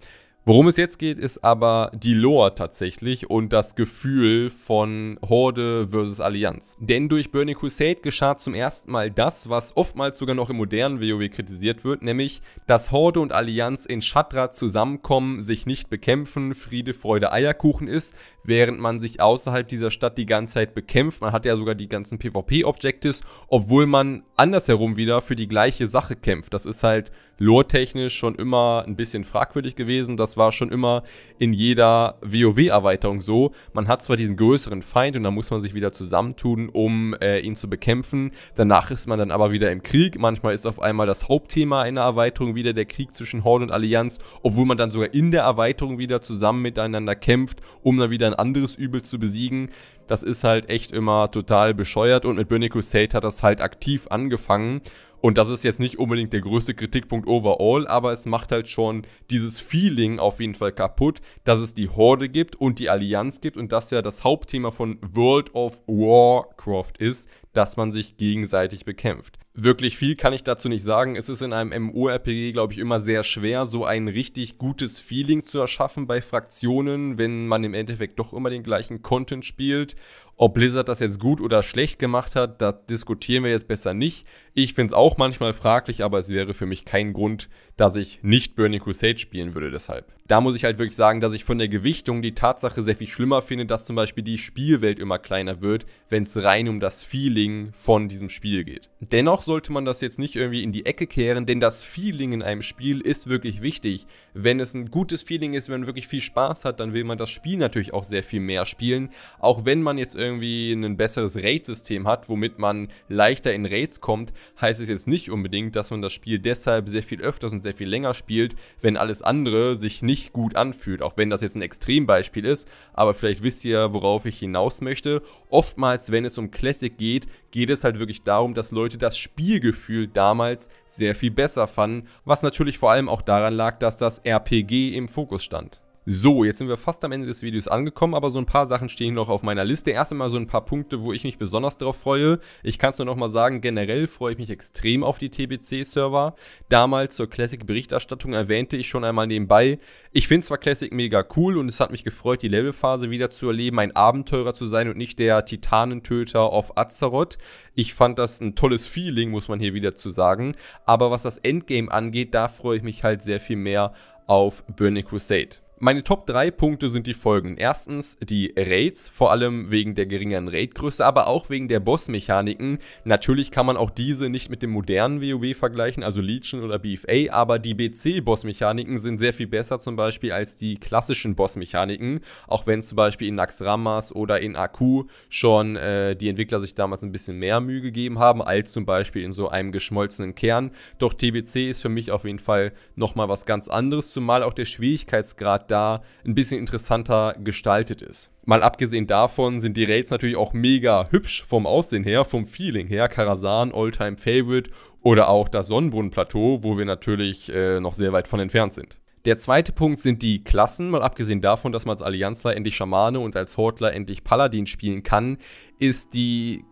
Worum es jetzt geht, ist aber die Lore tatsächlich und das Gefühl von Horde versus Allianz. Denn durch Burning Crusade geschah zum ersten Mal das, was oftmals sogar noch im modernen WoW kritisiert wird, nämlich, dass Horde und Allianz in Shadra zusammenkommen, sich nicht bekämpfen, Friede, Freude, Eierkuchen ist, während man sich außerhalb dieser Stadt die ganze Zeit bekämpft. Man hat ja sogar die ganzen PvP-Objectives, obwohl man andersherum wieder für die gleiche Sache kämpft. Das ist halt lore-technisch schon immer ein bisschen fragwürdig gewesen. Das war schon immer in jeder WoW-Erweiterung so. Man hat zwar diesen größeren Feind und da muss man sich wieder zusammentun, um äh, ihn zu bekämpfen. Danach ist man dann aber wieder im Krieg. Manchmal ist auf einmal das Hauptthema einer Erweiterung wieder der Krieg zwischen Horde und Allianz, obwohl man dann sogar in der Erweiterung wieder zusammen miteinander kämpft, um dann wieder ein anderes Übel zu besiegen, das ist halt echt immer total bescheuert und mit Burning Crusade hat das halt aktiv angefangen und das ist jetzt nicht unbedingt der größte Kritikpunkt overall, aber es macht halt schon dieses Feeling auf jeden Fall kaputt, dass es die Horde gibt und die Allianz gibt und das ja das Hauptthema von World of Warcraft ist, dass man sich gegenseitig bekämpft. Wirklich viel kann ich dazu nicht sagen. Es ist in einem MMORPG, glaube ich, immer sehr schwer, so ein richtig gutes Feeling zu erschaffen bei Fraktionen, wenn man im Endeffekt doch immer den gleichen Content spielt. Ob Blizzard das jetzt gut oder schlecht gemacht hat, da diskutieren wir jetzt besser nicht. Ich finde es auch manchmal fraglich, aber es wäre für mich kein Grund, dass ich nicht Burning Crusade spielen würde deshalb da muss ich halt wirklich sagen, dass ich von der Gewichtung die Tatsache sehr viel schlimmer finde, dass zum Beispiel die Spielwelt immer kleiner wird, wenn es rein um das Feeling von diesem Spiel geht. Dennoch sollte man das jetzt nicht irgendwie in die Ecke kehren, denn das Feeling in einem Spiel ist wirklich wichtig. Wenn es ein gutes Feeling ist, wenn man wirklich viel Spaß hat, dann will man das Spiel natürlich auch sehr viel mehr spielen. Auch wenn man jetzt irgendwie ein besseres Raid-System hat, womit man leichter in Raids kommt, heißt es jetzt nicht unbedingt, dass man das Spiel deshalb sehr viel öfters und sehr viel länger spielt, wenn alles andere sich nicht nicht gut anfühlt. Auch wenn das jetzt ein Extrembeispiel ist, aber vielleicht wisst ihr, worauf ich hinaus möchte. Oftmals, wenn es um Classic geht, geht es halt wirklich darum, dass Leute das Spielgefühl damals sehr viel besser fanden, was natürlich vor allem auch daran lag, dass das RPG im Fokus stand. So, jetzt sind wir fast am Ende des Videos angekommen, aber so ein paar Sachen stehen noch auf meiner Liste. Erst einmal so ein paar Punkte, wo ich mich besonders darauf freue. Ich kann es nur nochmal sagen, generell freue ich mich extrem auf die TBC-Server. Damals zur Classic-Berichterstattung erwähnte ich schon einmal nebenbei, ich finde zwar Classic mega cool und es hat mich gefreut, die Levelphase wieder zu erleben, ein Abenteurer zu sein und nicht der Titanentöter auf Azeroth. Ich fand das ein tolles Feeling, muss man hier wieder zu sagen. Aber was das Endgame angeht, da freue ich mich halt sehr viel mehr auf Burning Crusade. Meine Top 3 Punkte sind die folgenden. Erstens die Raids, vor allem wegen der geringeren Raidgröße, aber auch wegen der Bossmechaniken. Natürlich kann man auch diese nicht mit dem modernen WoW vergleichen, also Legion oder BFA, aber die BC-Bossmechaniken sind sehr viel besser zum Beispiel als die klassischen Bossmechaniken, auch wenn zum Beispiel in Naxxramas oder in Aku schon äh, die Entwickler sich damals ein bisschen mehr Mühe gegeben haben, als zum Beispiel in so einem geschmolzenen Kern. Doch TBC ist für mich auf jeden Fall nochmal was ganz anderes, zumal auch der Schwierigkeitsgrad da ein bisschen interessanter gestaltet ist. Mal abgesehen davon sind die Raids natürlich auch mega hübsch vom Aussehen her, vom Feeling her. Karazan, Alltime Favorite oder auch das Sonnenbrunnenplateau, wo wir natürlich äh, noch sehr weit von entfernt sind. Der zweite Punkt sind die Klassen. Mal abgesehen davon, dass man als Allianzler endlich Schamane und als Hortler endlich Paladin spielen kann, ist die klassen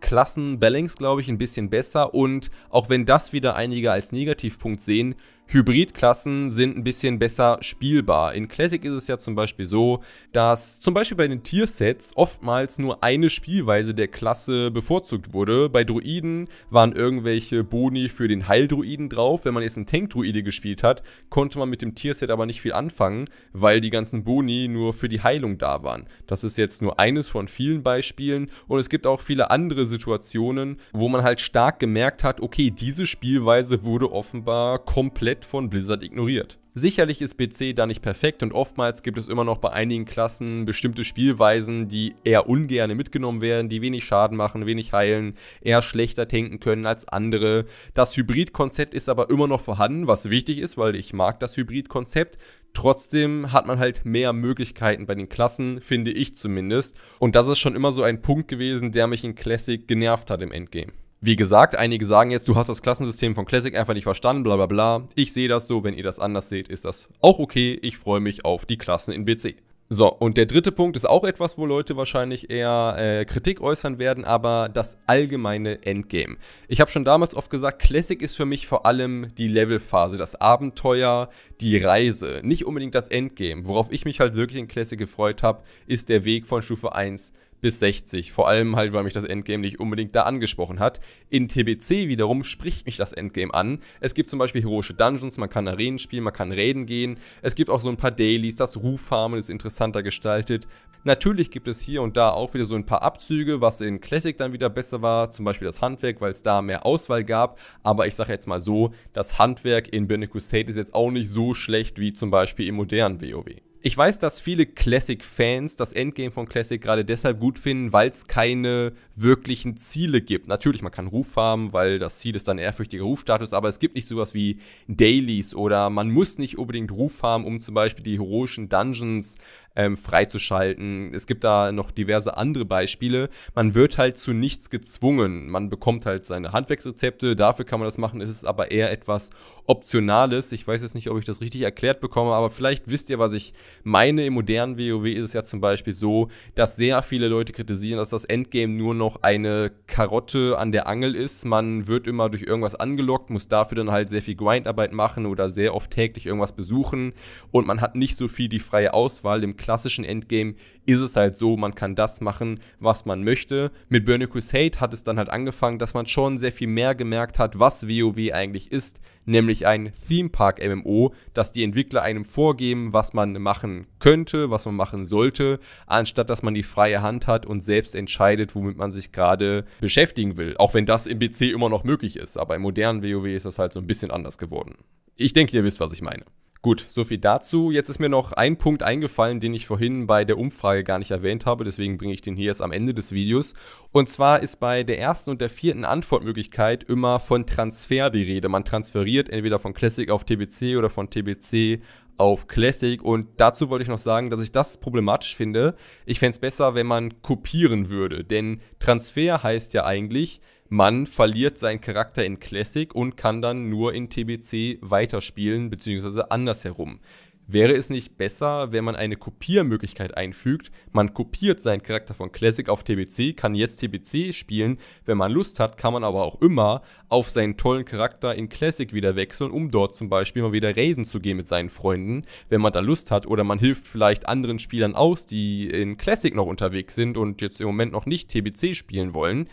Klassenbalance, glaube ich, ein bisschen besser. Und auch wenn das wieder einige als Negativpunkt sehen, Hybridklassen sind ein bisschen besser spielbar. In Classic ist es ja zum Beispiel so, dass zum Beispiel bei den Tiersets oftmals nur eine Spielweise der Klasse bevorzugt wurde. Bei Druiden waren irgendwelche Boni für den Heildruiden drauf. Wenn man jetzt einen Tankdruide gespielt hat, konnte man mit dem Tierset aber nicht viel anfangen, weil die ganzen Boni nur für die Heilung da waren. Das ist jetzt nur eines von vielen Beispielen und es gibt auch viele andere Situationen, wo man halt stark gemerkt hat, okay, diese Spielweise wurde offenbar komplett komplett von Blizzard ignoriert. Sicherlich ist BC da nicht perfekt und oftmals gibt es immer noch bei einigen Klassen bestimmte Spielweisen, die eher ungern mitgenommen werden, die wenig Schaden machen, wenig heilen, eher schlechter tanken können als andere. Das Hybrid-Konzept ist aber immer noch vorhanden, was wichtig ist, weil ich mag das Hybrid-Konzept. Trotzdem hat man halt mehr Möglichkeiten bei den Klassen, finde ich zumindest. Und das ist schon immer so ein Punkt gewesen, der mich in Classic genervt hat im Endgame. Wie gesagt, einige sagen jetzt, du hast das Klassensystem von Classic einfach nicht verstanden, bla bla bla. Ich sehe das so, wenn ihr das anders seht, ist das auch okay. Ich freue mich auf die Klassen in BC. So, und der dritte Punkt ist auch etwas, wo Leute wahrscheinlich eher äh, Kritik äußern werden, aber das allgemeine Endgame. Ich habe schon damals oft gesagt, Classic ist für mich vor allem die Levelphase, das Abenteuer, die Reise, nicht unbedingt das Endgame. Worauf ich mich halt wirklich in Classic gefreut habe, ist der Weg von Stufe 1 bis 60. Vor allem halt, weil mich das Endgame nicht unbedingt da angesprochen hat. In TBC wiederum spricht mich das Endgame an. Es gibt zum Beispiel heroische Dungeons, man kann Arenen spielen, man kann Reden gehen. Es gibt auch so ein paar Dailies, das Ruffarmen ist interessanter gestaltet. Natürlich gibt es hier und da auch wieder so ein paar Abzüge, was in Classic dann wieder besser war. Zum Beispiel das Handwerk, weil es da mehr Auswahl gab. Aber ich sage jetzt mal so, das Handwerk in Burning Crusade ist jetzt auch nicht so schlecht wie zum Beispiel im modernen WoW ich weiß, dass viele Classic-Fans das Endgame von Classic gerade deshalb gut finden, weil es keine wirklichen Ziele gibt. Natürlich, man kann Ruf haben, weil das Ziel ist dann ehrfürchtiger Rufstatus, aber es gibt nicht sowas wie Dailies oder man muss nicht unbedingt Ruf haben, um zum Beispiel die heroischen Dungeons ähm, freizuschalten. Es gibt da noch diverse andere Beispiele. Man wird halt zu nichts gezwungen. Man bekommt halt seine Handwerksrezepte, dafür kann man das machen. Es ist aber eher etwas Optionales. Ich weiß jetzt nicht, ob ich das richtig erklärt bekomme, aber vielleicht wisst ihr, was ich meine. Im modernen WoW ist es ja zum Beispiel so, dass sehr viele Leute kritisieren, dass das Endgame nur noch eine Karotte an der Angel ist. Man wird immer durch irgendwas angelockt, muss dafür dann halt sehr viel Grindarbeit machen oder sehr oft täglich irgendwas besuchen und man hat nicht so viel die freie Auswahl. Im klassischen Endgame ist es halt so, man kann das machen, was man möchte. Mit Burning Crusade hat es dann halt angefangen, dass man schon sehr viel mehr gemerkt hat, was WoW eigentlich ist, nämlich ein Theme Park MMO, dass die Entwickler einem vorgeben, was man machen könnte, was man machen sollte, anstatt dass man die freie Hand hat und selbst entscheidet, womit man sich gerade beschäftigen will. Auch wenn das im PC immer noch möglich ist, aber im modernen WoW ist das halt so ein bisschen anders geworden. Ich denke, ihr wisst, was ich meine. Gut, so viel dazu. Jetzt ist mir noch ein Punkt eingefallen, den ich vorhin bei der Umfrage gar nicht erwähnt habe, deswegen bringe ich den hier erst am Ende des Videos. Und zwar ist bei der ersten und der vierten Antwortmöglichkeit immer von Transfer die Rede. Man transferiert entweder von Classic auf TBC oder von TBC auf Classic. Und dazu wollte ich noch sagen, dass ich das problematisch finde. Ich fände es besser, wenn man kopieren würde. Denn Transfer heißt ja eigentlich, man verliert seinen Charakter in Classic und kann dann nur in TBC weiterspielen, beziehungsweise andersherum. Wäre es nicht besser, wenn man eine Kopiermöglichkeit einfügt? Man kopiert seinen Charakter von Classic auf TBC, kann jetzt TBC spielen. Wenn man Lust hat, kann man aber auch immer auf seinen tollen Charakter in Classic wieder wechseln, um dort zum Beispiel mal wieder Raiden zu gehen mit seinen Freunden, wenn man da Lust hat. Oder man hilft vielleicht anderen Spielern aus, die in Classic noch unterwegs sind und jetzt im Moment noch nicht TBC spielen wollen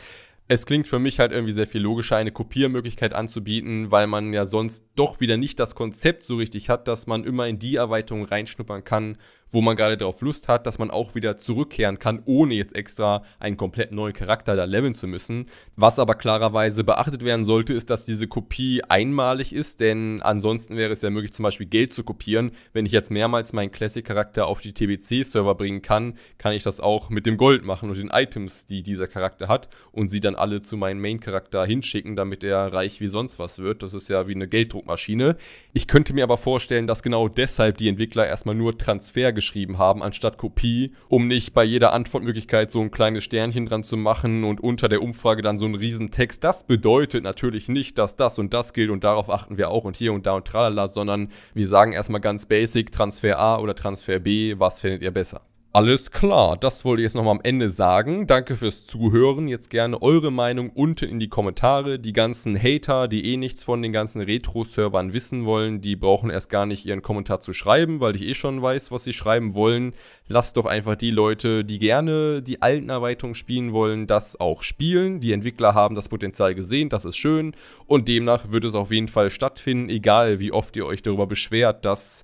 es klingt für mich halt irgendwie sehr viel logischer, eine Kopiermöglichkeit anzubieten, weil man ja sonst doch wieder nicht das Konzept so richtig hat, dass man immer in die Erweiterung reinschnuppern kann, wo man gerade darauf Lust hat, dass man auch wieder zurückkehren kann, ohne jetzt extra einen komplett neuen Charakter da leveln zu müssen. Was aber klarerweise beachtet werden sollte, ist, dass diese Kopie einmalig ist, denn ansonsten wäre es ja möglich, zum Beispiel Geld zu kopieren. Wenn ich jetzt mehrmals meinen Classic-Charakter auf die TBC-Server bringen kann, kann ich das auch mit dem Gold machen und den Items, die dieser Charakter hat und sie dann alle zu meinem Main-Charakter hinschicken, damit er reich wie sonst was wird. Das ist ja wie eine Gelddruckmaschine. Ich könnte mir aber vorstellen, dass genau deshalb die Entwickler erstmal nur Transfer geschrieben haben, anstatt Kopie, um nicht bei jeder Antwortmöglichkeit so ein kleines Sternchen dran zu machen und unter der Umfrage dann so einen riesen Text. Das bedeutet natürlich nicht, dass das und das gilt und darauf achten wir auch und hier und da und tralala, sondern wir sagen erstmal ganz basic Transfer A oder Transfer B, was findet ihr besser? Alles klar, das wollte ich jetzt nochmal am Ende sagen. Danke fürs Zuhören. Jetzt gerne eure Meinung unten in die Kommentare. Die ganzen Hater, die eh nichts von den ganzen Retro-Servern wissen wollen, die brauchen erst gar nicht ihren Kommentar zu schreiben, weil ich eh schon weiß, was sie schreiben wollen. Lasst doch einfach die Leute, die gerne die alten Erweiterungen spielen wollen, das auch spielen. Die Entwickler haben das Potenzial gesehen, das ist schön. Und demnach wird es auf jeden Fall stattfinden, egal wie oft ihr euch darüber beschwert, dass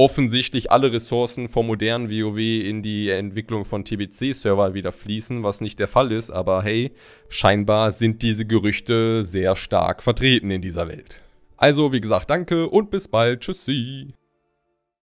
offensichtlich alle Ressourcen vom modernen WoW in die Entwicklung von TBC-Server wieder fließen, was nicht der Fall ist, aber hey, scheinbar sind diese Gerüchte sehr stark vertreten in dieser Welt. Also, wie gesagt, danke und bis bald. Tschüssi.